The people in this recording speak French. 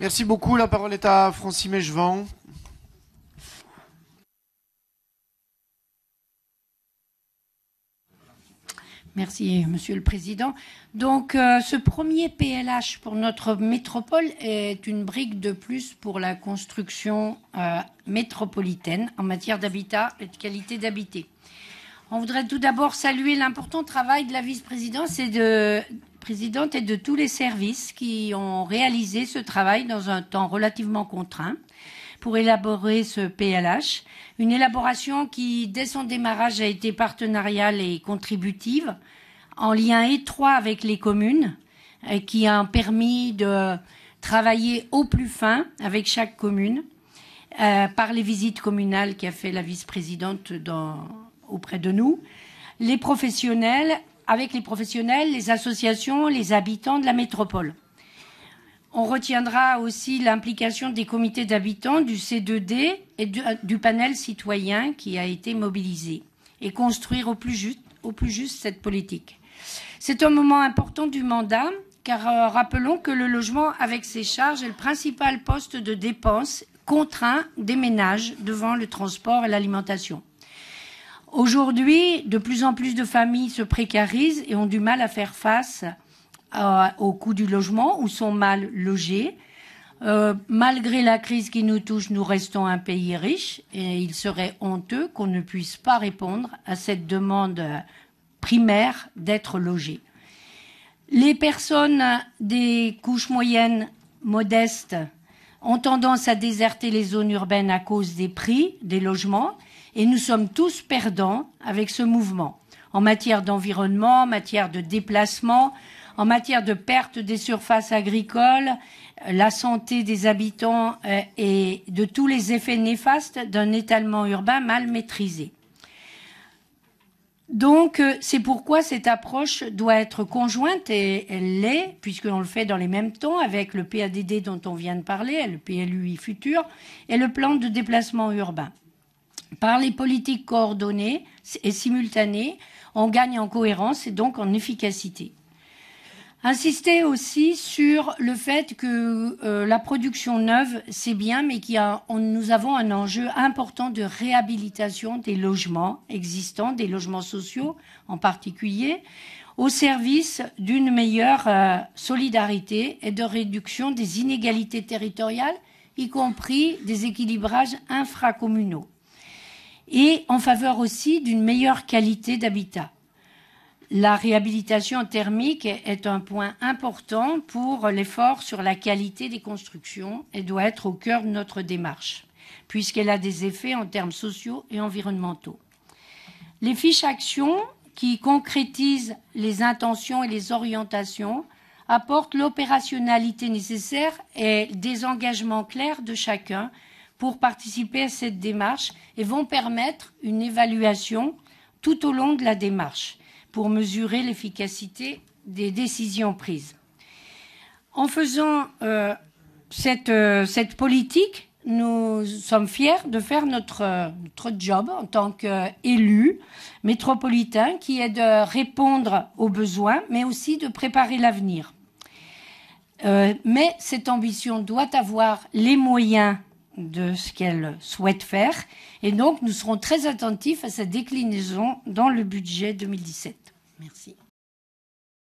Merci beaucoup. La parole est à Francis Mechevant. Merci, Monsieur le Président. Donc, euh, ce premier PLH pour notre métropole est une brique de plus pour la construction euh, métropolitaine en matière d'habitat et de qualité d'habitat. On voudrait tout d'abord saluer l'important travail de la vice présidente et de tous les services qui ont réalisé ce travail dans un temps relativement contraint pour élaborer ce PLH, une élaboration qui, dès son démarrage, a été partenariale et contributive, en lien étroit avec les communes, et euh, qui a permis de travailler au plus fin avec chaque commune, euh, par les visites communales qu'a fait la vice-présidente dans auprès de nous, les professionnels, avec les professionnels, les associations, les habitants de la métropole. On retiendra aussi l'implication des comités d'habitants du C2D et du, panel citoyen qui a été mobilisé et construire au plus juste, cette politique. C'est un moment important du mandat car euh, rappelons que le logement avec ses charges est le principal poste de dépense contraint des ménages devant le transport et l'alimentation. Aujourd'hui, de plus en plus de familles se précarisent et ont du mal à faire face euh, au coût du logement ou sont mal logées. Euh, malgré la crise qui nous touche, nous restons un pays riche et il serait honteux qu'on ne puisse pas répondre à cette demande primaire d'être logé. Les personnes des couches moyennes modestes ont tendance à déserter les zones urbaines à cause des prix des logements et nous sommes tous perdants avec ce mouvement, en matière d'environnement, en matière de déplacement, en matière de perte des surfaces agricoles, euh, la santé des habitants euh, et de tous les effets néfastes d'un étalement urbain mal maîtrisé. Donc, euh, c'est pourquoi cette approche doit être conjointe et elle l'est, puisqu'on le fait dans les mêmes temps avec le PADD dont on vient de parler, le PLUI futur et le plan de déplacement urbain. Par les politiques coordonnées et simultanées, on gagne en cohérence et donc en efficacité. Insister aussi sur le fait que euh, la production neuve, c'est bien, mais qu'il nous avons un enjeu important de réhabilitation des logements existants, des logements sociaux en particulier, au service d'une meilleure euh, solidarité et de réduction des inégalités territoriales, y compris des équilibrages infracommunaux et en faveur aussi d'une meilleure qualité d'habitat. La réhabilitation thermique est un point important pour l'effort sur la qualité des constructions et doit être au cœur de notre démarche, puisqu'elle a des effets en termes sociaux et environnementaux. Les fiches actions qui concrétisent les intentions et les orientations apportent l'opérationnalité nécessaire et des engagements clairs de chacun pour participer à cette démarche et vont permettre une évaluation tout au long de la démarche pour mesurer l'efficacité des décisions prises. En faisant euh, cette, euh, cette, politique, nous sommes fiers de faire notre, euh, job en tant qu'élus métropolitain qui est de répondre aux besoins, mais aussi de préparer l'avenir. mais cette ambition doit avoir les moyens de ce qu'elle souhaite faire. Et donc, nous serons très attentifs à sa déclinaison dans le budget 2017. Merci.